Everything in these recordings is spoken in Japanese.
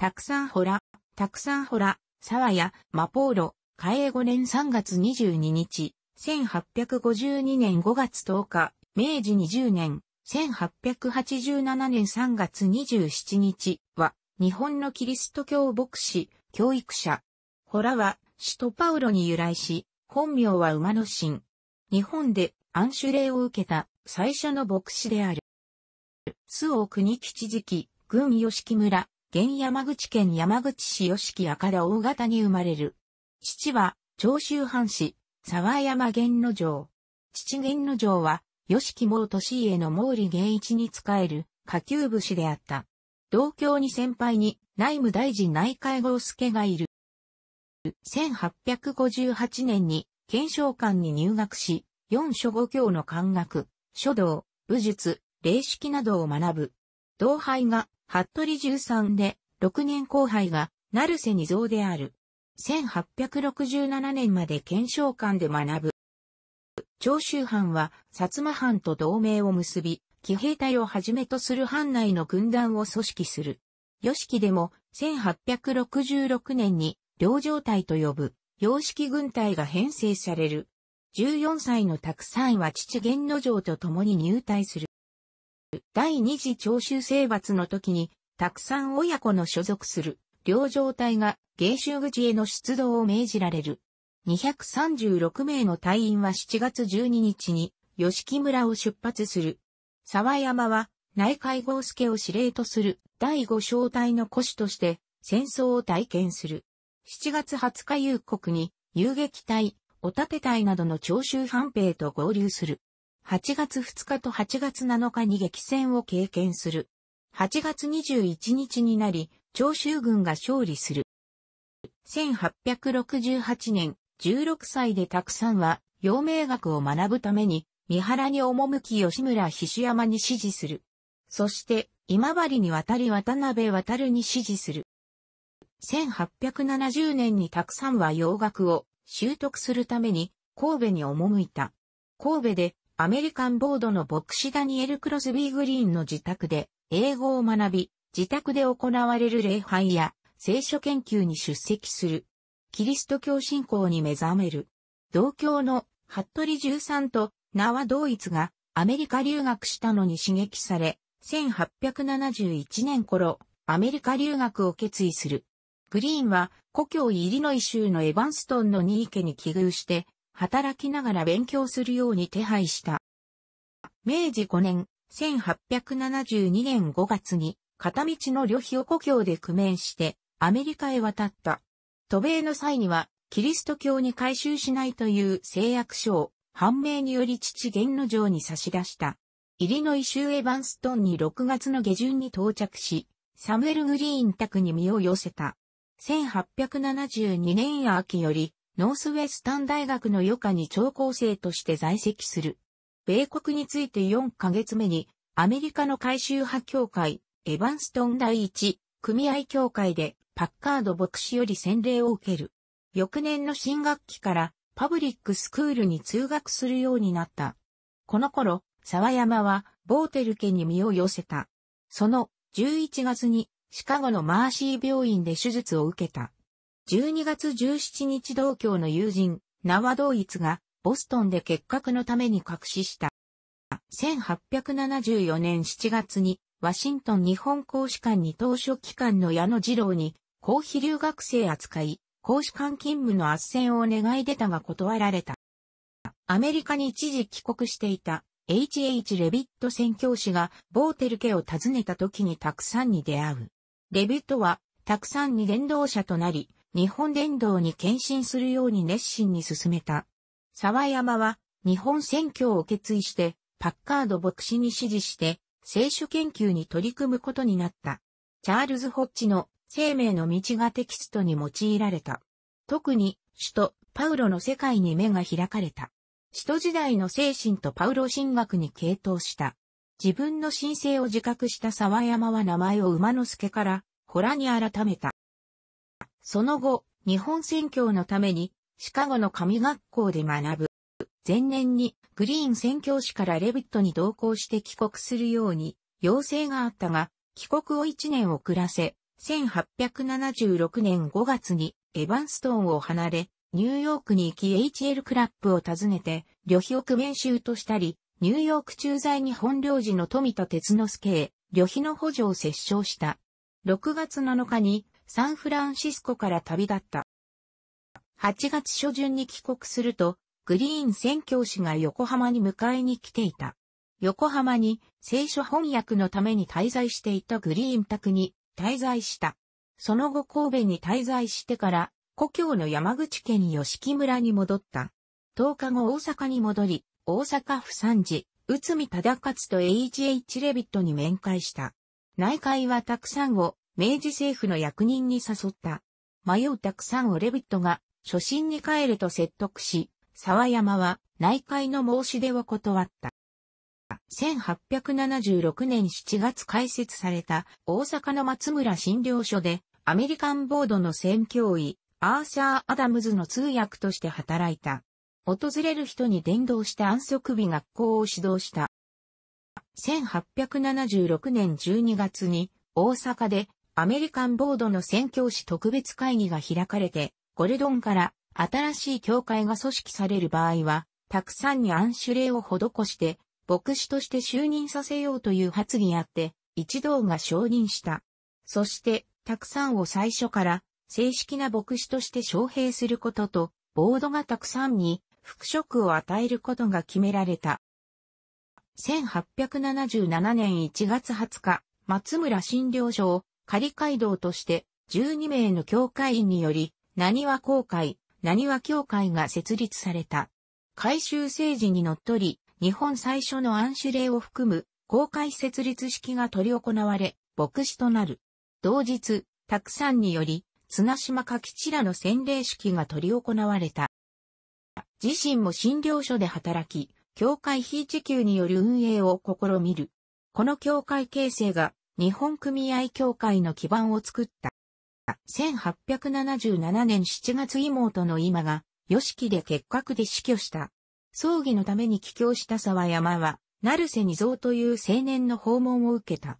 たくさんほら、たくさんほら、沢や、マポーロ、嘉永5年3月22日、1852年5月10日、明治20年、1887年3月27日は、日本のキリスト教牧師、教育者。ホラは、首都パウロに由来し、本名は馬の神。日本で暗守令を受けた最初の牧師である。周防国吉時期、郡吉木村、現山口県山口市吉木屋から大型に生まれる。父は、長州藩士、沢山源之丞。父源之丞は、吉木毛利家の毛利源一に仕える、下級武士であった。同郷に先輩に、内務大臣内海豪助がいる。1858年に、検証館に入学し、四書五教の漢学、書道、武術、礼式などを学ぶ。同輩が服部十三で、6年後輩が、成瀬二蔵である。1867年まで検証官で学ぶ。長州藩は、薩摩藩と同盟を結び、騎兵隊をはじめとする藩内の軍団を組織する。吉木でも、1866年に、領状隊と呼ぶ、洋式軍隊が編成される。14歳の拓山は父玄之丞と共に入隊する。第二次長州征伐の時に、たくさん親子の所属する、両状態が、芸州口への出動を命じられる。236名の隊員は7月12日に、吉木村を出発する。沢山は、内海豪助を司令とする第五小隊の古主として戦争を体験する。7月20日夕刻に遊撃隊、お立て隊などの長州藩兵と合流する。8月2日と8月7日に激戦を経験する。8月21日になり、長州軍が勝利する。1868年、16歳でたくさんは、陽明学を学ぶために、三原に赴き吉村菱山に指示する。そして、今治に渡り渡辺渡るに指示する。1870年にたくさんは洋学を習得するために神戸に赴いた。神戸でアメリカンボードの牧師ダニエル・クロスビー・グリーンの自宅で英語を学び、自宅で行われる礼拝や聖書研究に出席する。キリスト教信仰に目覚める。同教の服部十三と名は同一がアメリカ留学したのに刺激され、1871年頃、アメリカ留学を決意する。グリーンは故郷イリノイ州のエヴァンストンのニーケに寄遇して、働きながら勉強するように手配した。明治5年、1872年5月に、片道の旅費を故郷で工面して、アメリカへ渡った。渡米の際には、キリスト教に改宗しないという誓約書を、判明により父玄之丞に差し出した。イリノイ州エヴァンストンに6月の下旬に到着し、サムエル・グリーン宅に身を寄せた。1872年秋より、ノースウェスタン大学の余暇に聴講生として在籍する。米国について4ヶ月目に、アメリカの回収派協会、エヴァンストン第一組合協会で、パッカード牧師より洗礼を受ける。翌年の新学期からパブリックスクールに通学するようになった。この頃、沢山はボーテル家に身を寄せた。その11月にシカゴのマーシー病院で手術を受けた。12月17日同郷の友人、ナワドイツが、ボストンで結核のために隠しした。1874年7月に、ワシントン日本公使館に当初期間の矢野二郎に、公費留学生扱い、公使館勤務の斡旋を願い出たが断られた。アメリカに一時帰国していた H.H. レビット宣教師がボーテル家を訪ねた時にたくさんに出会う。レビットはたくさんに伝道者となり、日本伝道に献身するように熱心に進めた。沢山は日本選挙を決意して、パッカード牧師に指示して、聖書研究に取り組むことになった。チャールズ・ホッチの生命の道がテキストに用いられた。特に、首都、パウロの世界に目が開かれた。首都時代の精神とパウロ神学に傾倒した。自分の神聖を自覚した沢山は名前を馬之助から、ホラに改めた。その後、日本宣教のために、シカゴの神学校で学ぶ。前年に、グリーン宣教師からレビットに同行して帰国するように、要請があったが、帰国を1年遅らせ、1876年5月に、エヴァンストーンを離れ、ニューヨークに行き HL クラップを訪ねて、旅費を区面集としたり、ニューヨーク駐在日本領事の富田哲之助へ、旅費の補助を折衝した。6月7日にサンフランシスコから旅立った。8月初旬に帰国すると、グリーン宣教師が横浜に迎えに来ていた。横浜に聖書翻訳のために滞在していたグリーン宅に滞在した。その後神戸に滞在してから故郷の山口県吉木村に戻った。10日後大阪に戻り、大阪府三次、内海忠勝と H.H. レビットに面会した。内会はたくさんを明治政府の役人に誘った。迷うたくさんをレビットが、初心に帰れと説得し、沢山は内会の申し出を断った。1876年7月開設された大阪の松村診療所でアメリカンボードの宣教医アーサー・アダムズの通訳として働いた。訪れる人に伝道して安息日学校を指導した。1876年12月に大阪でアメリカンボードの宣教師特別会議が開かれて、ゴルドンから新しい教会が組織される場合は、たくさんに暗種礼を施して、牧師として就任させようという発議あって、一同が承認した。そして、たくさんを最初から正式な牧師として招聘することと、ボードがたくさんに復職を与えることが決められた。1877年1月20日、松村診療所を仮街道として12名の教会員により、何は公会、何は教会が設立された。改修政治にのっとり、日本最初の暗種令を含む公会設立式が取り行われ、牧師となる。同日、たくさんにより、綱島かちらの洗礼式が取り行われた。自身も診療所で働き、教会非地球による運営を試みる。この教会形成が日本組合協会の基盤を作った。1877年7月妹の今が、吉木で結核で死去した。葬儀のために帰郷した沢山は、成瀬二蔵という青年の訪問を受けた。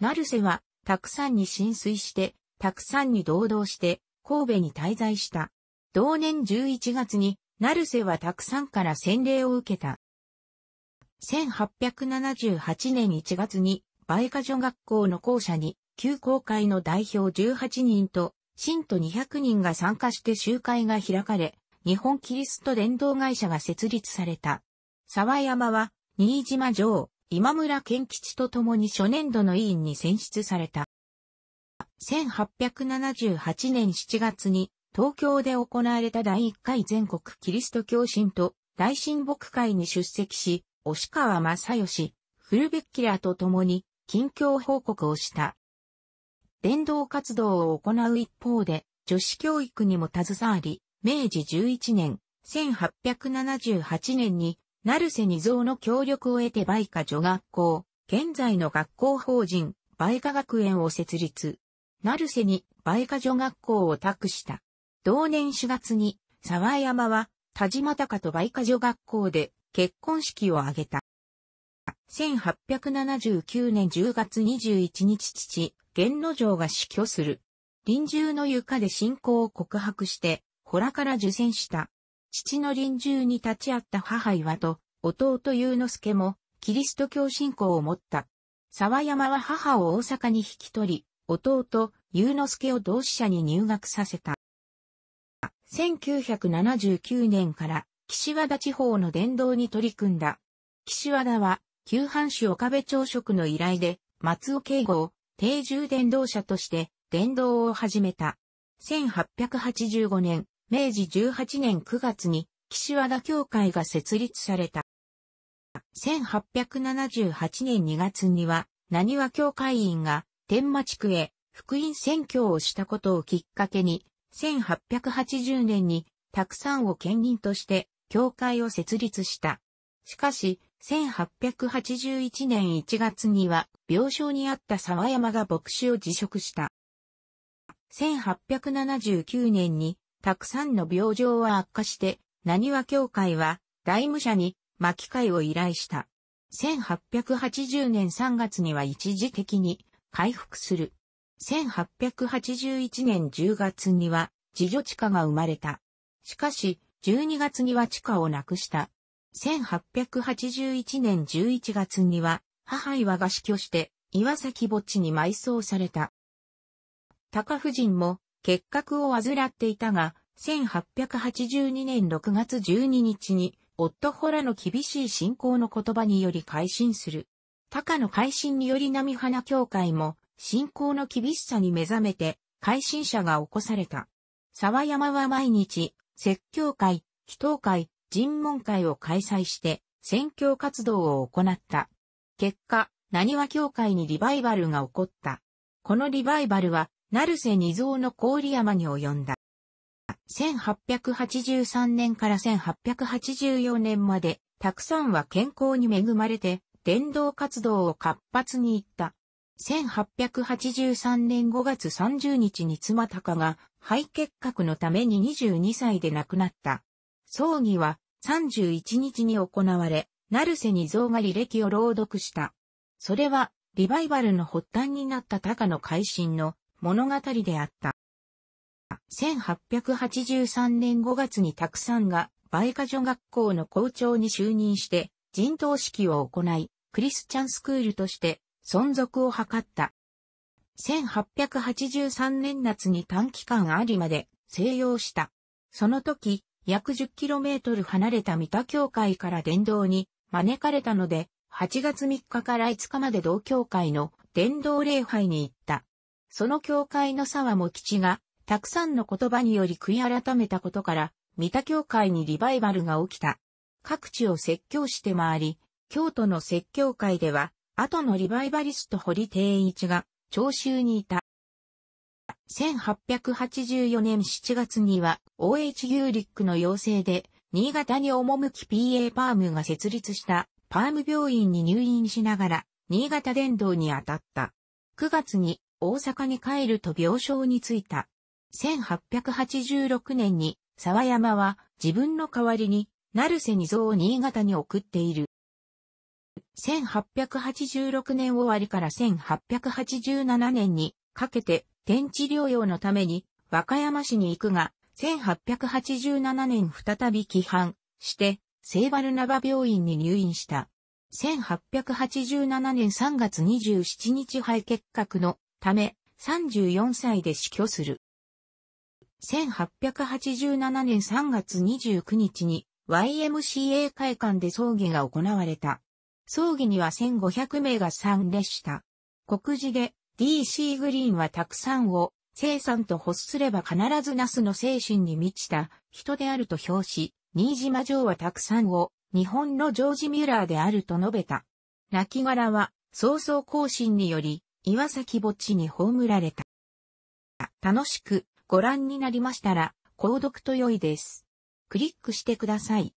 成瀬は、たくさんに浸水して、たくさんに堂々して、神戸に滞在した。同年11月に、成瀬はたくさんから洗礼を受けた。1878年1月に、バイカ女学校の校舎に、旧公会の代表18人と、信徒200人が参加して集会が開かれ、日本キリスト伝道会社が設立された。沢山は、新島城、今村健吉と共に初年度の委員に選出された。1878年7月に、東京で行われた第1回全国キリスト教信徒大親睦会に出席し、押川正義、フルベッキラーと共に近況報告をした。伝道活動を行う一方で、女子教育にも携わり、明治11年、1878年に、成瀬二蔵の協力を得て梅花女学校、現在の学校法人、梅花学園を設立。成瀬に梅花女学校を託した。同年4月に、沢山は、田島高と梅花女学校で結婚式を挙げた。1879年10月21日父、玄之丞が死去する。臨終の床で信仰を告白して、らから受選した。父の臨終に立ち会った母岩と、弟祐之助も、キリスト教信仰を持った。沢山は母を大阪に引き取り、弟、祐之助を同志社に入学させた。1979年から、岸和田地方の伝道に取り組んだ。岸和田は、旧藩主岡部朝食の依頼で、松尾慶吾を定住伝道者として伝道を始めた。1885年、明治18年9月に岸和田教会が設立された。1878年2月には、何和教会員が天間地区へ福音宣教をしたことをきっかけに、1880年にたくさんを県任として教会を設立した。しかし、1881年1月には病床にあった沢山が牧師を辞職した。1879年にたくさんの病状は悪化して、何は教会は大武者に巻き会を依頼した。1880年3月には一時的に回復する。1881年10月には自助地下が生まれた。しかし、12月には地下をなくした。1881年11月には、母岩が死去して、岩崎墓地に埋葬された。高夫人も、結核を患っていたが、1882年6月12日に、夫ホラの厳しい信仰の言葉により改心する。高の改心により波花教会も、信仰の厳しさに目覚めて、改心者が起こされた。沢山は毎日、説教会、祈祷会、尋問会を開催して、宣教活動を行った。結果、何は教会にリバイバルが起こった。このリバイバルは、成瀬二蔵の郡山に及んだ。1883年から1884年まで、たくさんは健康に恵まれて、伝道活動を活発に行った。1883年5月30日に妻高が肺結核のために22歳で亡くなった。葬儀は31日に行われ、成瀬に像が履歴を朗読した。それは、リバイバルの発端になった高野改新の物語であった。1883年5月にたくさんが、梅花女学校の校長に就任して、人頭式を行い、クリスチャンスクールとして存続を図った。1883年夏に短期間ありまで静養した。その時、約 10km 離れた三田教会から伝道に招かれたので、8月3日から5日まで同教会の伝道礼拝に行った。その教会の沢も吉が、たくさんの言葉により悔い改めたことから、三田教会にリバイバルが起きた。各地を説教して回り、京都の説教会では、後のリバイバリスト堀定一が、聴衆にいた。1884年7月には OH ユーリックの要請で新潟に赴き PA パームが設立したパーム病院に入院しながら新潟伝道に当たった。9月に大阪に帰ると病床に着いた。1886年に沢山は自分の代わりに成瀬二蔵を新潟に送っている。1886年終わりから1887年にかけて天地療養のために和歌山市に行くが、1887年再び帰範、して、聖丸ルナバ病院に入院した。1887年3月27日肺結核のため34歳で死去する。1887年3月29日に YMCA 会館で葬儀が行われた。葬儀には1500名が参列した。告示で d c グリーンはたくさんを生産と欲すれば必ずナスの精神に満ちた人であると評し、新島城はたくさんを日本のジョージ・ミュラーであると述べた。亡き柄は早々更新により岩崎墓地に葬られた。楽しくご覧になりましたら、購読と良いです。クリックしてください。